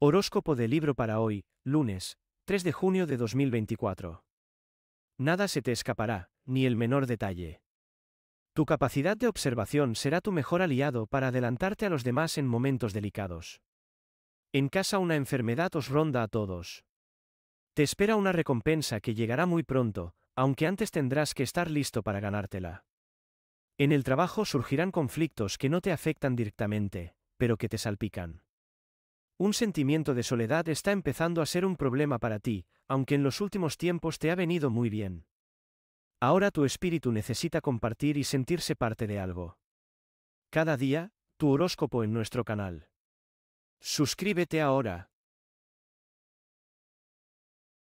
Horóscopo del libro para hoy, lunes, 3 de junio de 2024. Nada se te escapará, ni el menor detalle. Tu capacidad de observación será tu mejor aliado para adelantarte a los demás en momentos delicados. En casa una enfermedad os ronda a todos. Te espera una recompensa que llegará muy pronto, aunque antes tendrás que estar listo para ganártela. En el trabajo surgirán conflictos que no te afectan directamente, pero que te salpican. Un sentimiento de soledad está empezando a ser un problema para ti, aunque en los últimos tiempos te ha venido muy bien. Ahora tu espíritu necesita compartir y sentirse parte de algo. Cada día, tu horóscopo en nuestro canal. Suscríbete ahora.